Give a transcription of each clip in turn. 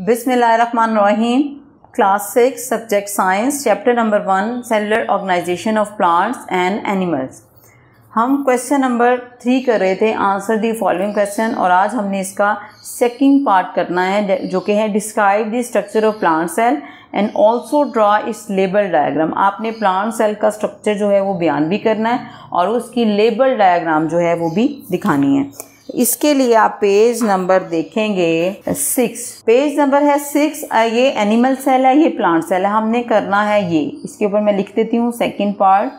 बिसमीम class six subject science chapter number one cellular organisation of plants and animals हम question number three कर रहे थे answer the following question और आज हमने इसका सेकंड पार्ट करना है जो कि है describe the structure of plant cell and also draw its label diagram आपने प्लांट सेल का स्ट्रक्चर जो है वो बयान भी करना है और उसकी लेबल डायग्राम जो है वो भी दिखानी है इसके लिए आप पेज नंबर देखेंगे सिक्स पेज नंबर है सिक्स ये एनिमल सेल है ये प्लांट सेल है हमने करना है ये इसके ऊपर मैं लिख देती हूँ सेकेंड पार्ट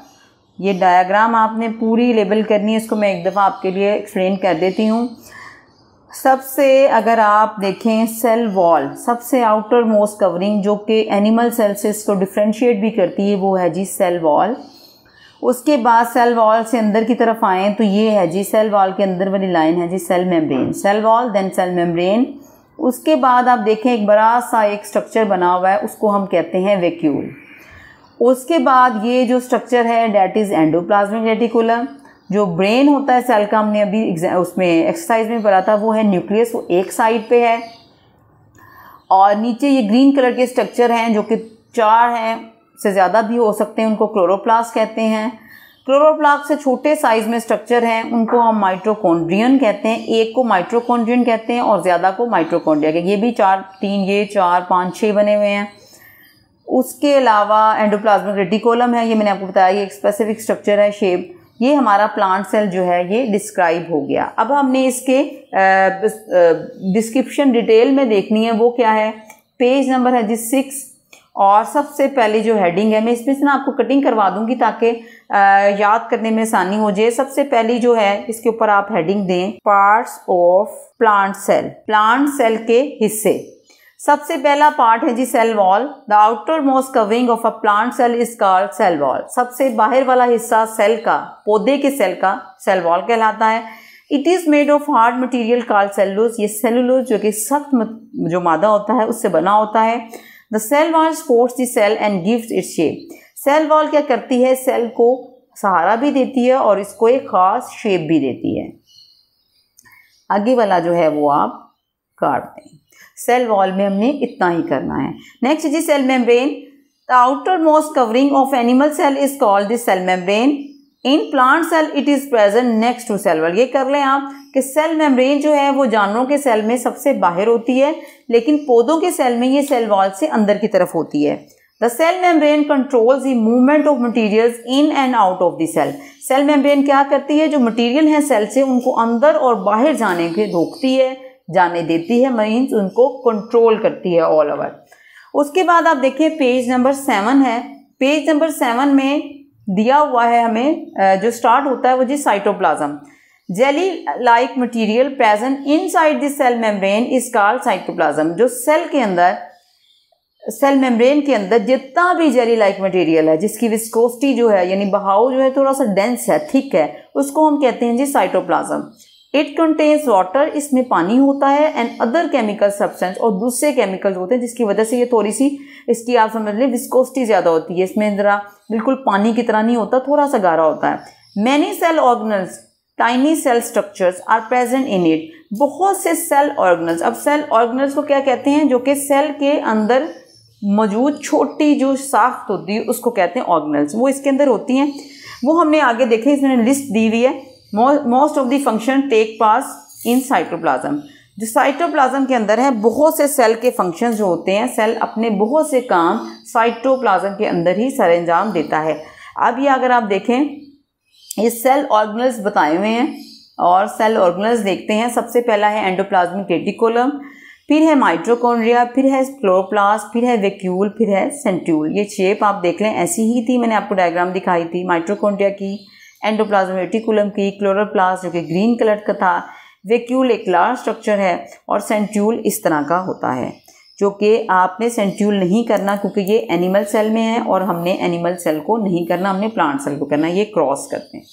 ये डायग्राम आपने पूरी लेबल करनी है इसको मैं एक दफ़ा आपके लिए एक्सप्लेन कर देती हूँ सबसे अगर आप देखें सेल वॉल सबसे आउटर मोस्ट कवरिंग जो कि एनिमल सेल से इसको डिफ्रेंशिएट भी करती है वो है जी सेल वॉल उसके बाद सेल वॉल से अंदर की तरफ आएँ तो ये है जी सेल वॉल के अंदर वाली लाइन है जी cell membrane cell wall then cell membrane उसके बाद आप देखें एक बड़ा सा एक स्ट्रक्चर बना हुआ है उसको हम कहते हैं वेक्यूल उसके बाद ये जो स्ट्रक्चर है डैट इज़ एंडोप्लाज्मिक रेटिकुलम जो ब्रेन होता है सेल का हमने अभी उसमें एक्सरसाइज में पढ़ा था वो है न्यूक्लियस वो एक साइड पे है और नीचे ये ग्रीन कलर के स्ट्रक्चर हैं जो कि चार हैं से ज़्यादा भी हो सकते हैं उनको क्लोरोप्लास्ट कहते हैं क्लोरोप्लास्ट से छोटे साइज में स्ट्रक्चर हैं उनको हम माइट्रोकोन्ड्रियन कहते हैं एक को माइट्रोकोन्ड्रियन कहते हैं और ज़्यादा को माइट्रोकोन्ड्रिया कहते हैं ये भी चार तीन ये चार पाँच छः बने हुए हैं उसके अलावा एंडोप्लाज्मिक रेटिकोलम है ये मैंने आपको बताया ये एक स्पेसिफिक स्ट्रक्चर है शेप ये हमारा प्लांट सेल जो है ये डिस्क्राइब हो गया अब हमने इसके डिस्क्रिप्शन डिटेल में देखनी है वो क्या है पेज नंबर है जी सिक्स और सबसे पहले जो हेडिंग है मैं इसमें से ना आपको कटिंग करवा दूंगी ताकि याद करने में आसानी हो जाए सबसे पहली जो है इसके ऊपर आप हेडिंग दें parts of plant cell plant cell के हिस्से सबसे पहला पार्ट है जी cell wall the outermost covering of a plant cell is called cell wall सबसे बाहर वाला हिस्सा सेल का पौधे के सेल का सेल वॉल कहलाता है it is made of hard material called cellulose ये सेलुलोज जो कि सख्त जो मादा होता है उससे बना होता है the cell wall supports the cell and gives its shape cell wall क्या करती है सेल को सहारा भी देती है और इसको एक ख़ास शेप भी देती है आगे वाला जो है वो आप काट दें सेल वॉल में हमने इतना ही करना है नेक्स्ट जी cell membrane the outermost covering of animal cell is called the cell membrane in plant cell it is present next to cell wall ये कर लें आप कि सेल मेम्ब्रेन जो है वो जानवरों के सेल में सबसे बाहर होती है लेकिन पौधों के सेल में ये सेल वॉल से अंदर की तरफ होती है the cell membrane controls the movement of materials in and out of the cell cell membrane क्या करती है जो मटेरियल है सेल से उनको अंदर और बाहर जाने के रोकती है जाने देती है मरीन्स उनको कंट्रोल करती है ऑल ओवर उसके बाद आप देखिए पेज नंबर सेवन है पेज नंबर सेवन में दिया हुआ है हमें जो स्टार्ट होता है वो जी cytoplasm jelly like material present inside this cell membrane is called cytoplasm जो सेल के अंदर सेल मेम्ब्रेन के अंदर जितना भी जेली लाइक मटेरियल है जिसकी विस्कोस्टी जो है यानी बहाव जो है थोड़ा सा डेंस है थिक है उसको हम कहते हैं जी साइटोप्लाज्म इट कंटेन्स वाटर इसमें पानी होता है एंड अदर केमिकल सब्सटेंस और दूसरे केमिकल्स होते हैं जिसकी वजह से ये थोड़ी सी इसकी आप समझ लें विस्कोस्टी ज़्यादा होती है इसमें ज़रा बिल्कुल पानी की तरह नहीं होता थोड़ा सा गारा होता है many cell organelles tiny cell structures are present in it बहुत से सेल ऑर्गनल्स अब सेल ऑर्गनल्स को क्या कहते हैं जो कि सेल के अंदर मौजूद छोटी जो साख्त होती है उसको कहते हैं ऑर्गनल्स वो इसके अंदर होती हैं वो हमने आगे देखे इसमें लिस्ट दी हुई है most of the function take place in cytoplasm जो साइटोप्लाज्म के अंदर है बहुत से सेल के फंक्शन जो होते हैं सेल अपने बहुत से काम साइटोप्लाज्म के अंदर ही सर अंजाम देता है अब ये अगर आप देखें ये सेल ऑर्गनल्स बताए हुए हैं और सेल ऑर्गनल्स देखते हैं सबसे पहला है एंडोप्लाज्मिक रेटिकुलम फिर है माइट्रोकोन्ड्रिया फिर है क्लोरोप्लास फिर है वेक्यूल फिर है सेंट्यूल ये शेप आप देख लें ऐसी ही थी मैंने आपको डायग्राम दिखाई थी माइट्रोकोन्ड्रिया की एंडोप्लाज्म रेटिकुलम की क्लोरोप्लास्ट जो कि ग्रीन कलर का था वेक्यूल एक लार्ज स्ट्रक्चर है और सेंट्यूल इस तरह का होता है जो कि आपने सेंट्यूल नहीं करना क्योंकि ये एनिमल सेल में है और हमने एनिमल सेल को नहीं करना हमने प्लांट सेल को करना ये क्रॉस करते हैं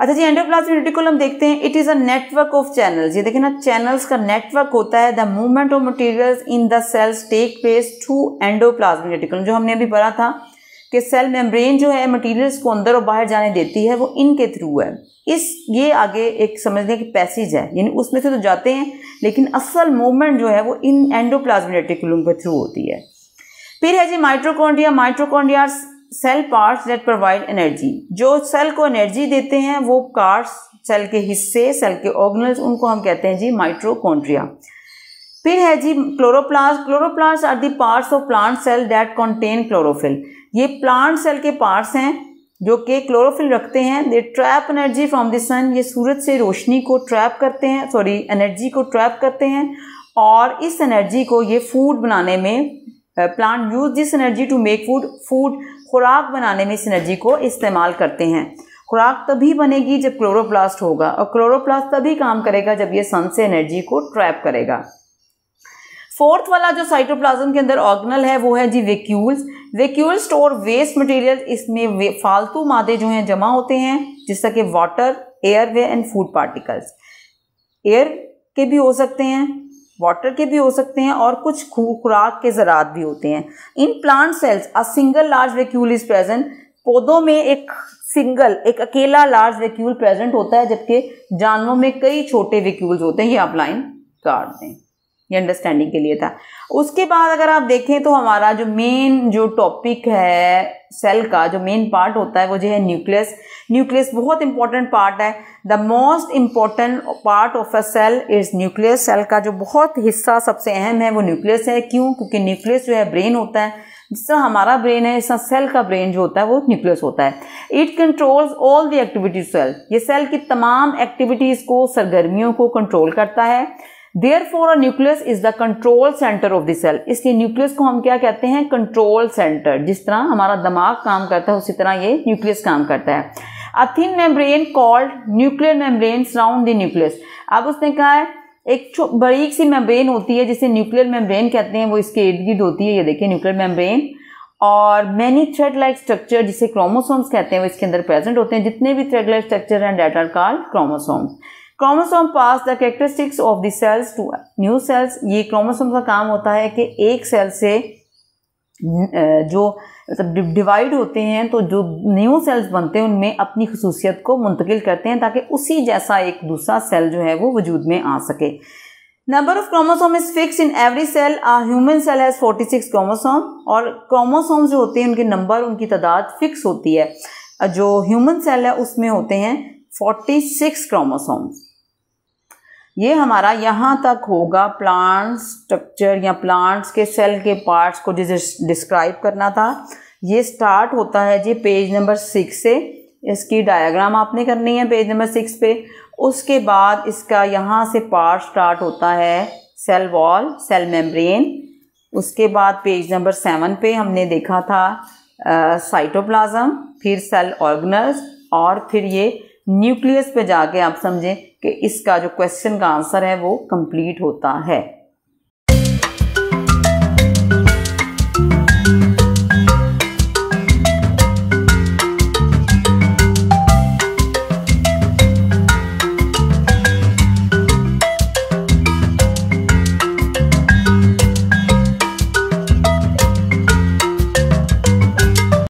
अच्छा जी एंडोप्लाज्म रेटिकुलम देखते हैं it is a network of channels ये देखें ना चैनल्स का नेटवर्क होता है the movement of materials in the cells take place to endoplasm reticulum जो हमने अभी पढ़ा था कि सेल मेम्ब्रेन जो है मटेरियल्स को अंदर और बाहर जाने देती है वो इनके थ्रू है इस ये आगे एक समझने की पैसेज है यानी उसमें से तो जाते हैं लेकिन असल मूवमेंट जो है वो इन एंडोप्लाज्मिक रेटिकुलम के थ्रू होती है फिर है जी mitochondria mitochondria cell parts that provide energy जो सेल को एनर्जी देते हैं वो पार्ट्स सेल के हिस्से सेल के ऑर्गनल्स उनको हम कहते हैं जी माइट्रोकॉन्ड्रिया फिर है जी chloroplast chloroplast are the parts of plant cell that contain chlorophyll ये प्लांट सेल के पार्ट्स हैं जो कि क्लोरोफिल रखते हैं they trap energy from the sun ये सूरज से रोशनी को ट्रैप करते हैं सॉरी एनर्जी को ट्रैप करते हैं और इस एनर्जी को ये फूड बनाने में plant use this energy to make food food खुराक बनाने में इस एनर्जी को इस्तेमाल करते हैं खुराक तभी बनेगी जब क्लोरोप्लास्ट होगा और क्लोरोप्लास्ट तभी काम करेगा जब ये सन से एनर्जी को ट्रैप करेगा फोर्थ वाला जो साइटोप्लाज्म के अंदर ऑर्गनल है वो है जी vacuoles vacuole store waste material इसमें फालतू मादे जो हैं जमा होते हैं जिस तरह के वाटर वे एंड फूड पार्टिकल्स एयर के भी हो सकते हैं वाटर के भी हो सकते हैं और कुछ खुराक के ज़रात भी होते हैं in plant cells a single large vacuole is present पौधों में एक सिंगल एक अकेला लार्ज वेक्यूल प्रेजेंट होता है जबकि जानवरों में कई छोटे वेक्यूल्स होते हैं ये आप लाइन काट दें ये अंडरस्टैंडिंग के लिए था उसके बाद अगर आप देखें तो हमारा जो मेन जो टॉपिक है सेल का जो मेन पार्ट होता है वो जो है न्यूक्लियस न्यूक्लियस बहुत इंपॉर्टेंट पार्ट है the most important part of a cell is nucleus cell का जो बहुत हिस्सा सबसे अहम है वो न्यूक्लियस है क्यों क्योंकि न्यूक्लियस जो है ब्रेन होता है जिस तरह हमारा ब्रेन है इस सेल का ब्रेन जो होता है वो न्यूक्लियस होता है it controls all the activities cell ये सेल की तमाम एक्टिविटीज़ को सरगर्मियों को कंट्रोल करता है therefore nucleus is the control centre of the cell इसलिए न्यूक्लियस को हम क्या कहते हैं कंट्रोल सेंटर जिस तरह हमारा दिमाग काम करता है उसी तरह ये न्यूक्लियस काम करता है a thin membrane called nuclear membrane surround the nucleus अब उसने कहा है एक बड़ी सी मेम्ब्रेन होती है जिसे न्यूक्लियर मेम्ब्रेन कहते हैं वो इसके इर्द गिर्द होती है ये देखिए न्यूक्लियर मेम्ब्रेन और मैनी थ्रेड लाइक स्ट्रक्चर जिसे क्रोमोसोम्स कहते हैं वो इसके अंदर प्रेजेंट होते हैं जितने भी थ्रेड लाइक स्ट्रक्चर हैं that are called chromosomes chromosome pass the characteristics of the cells to new cells ये क्रोमोसोम का काम होता है कि एक सेल से जो मतलब डिवाइड होते हैं तो जो न्यू सेल्स बनते हैं उनमें अपनी खसूसियत को मुंतकिल करते हैं ताकि उसी जैसा एक दूसरा सेल जो है वो वजूद में आ सके number of chromosome is fix in every cell a human cell has 46 chromosome और क्रोमोसोम जो होते हैं उनके नंबर उनकी तादाद फिक्स होती है जो ह्यूमन सेल है उसमें होते हैं 46 क्रोमोसोम्स ये हमारा यहाँ तक होगा प्लांट स्ट्रक्चर या प्लांट्स के सेल के पार्ट्स को डिस्क्राइब करना था ये स्टार्ट होता है जी पेज नंबर सिक्स से इसकी डायग्राम आपने करनी है पेज नंबर सिक्स पे उसके बाद इसका यहाँ से पार्ट स्टार्ट होता है सेल वॉल सेल मेम्ब्रेन उसके बाद पेज नंबर सेवन पे हमने देखा था साइटोप्लाज्म फिर सेल ऑर्गनस और फिर ये न्यूक्लियस पे जाके आप समझें कि इसका जो क्वेश्चन का आंसर है वो कंप्लीट होता है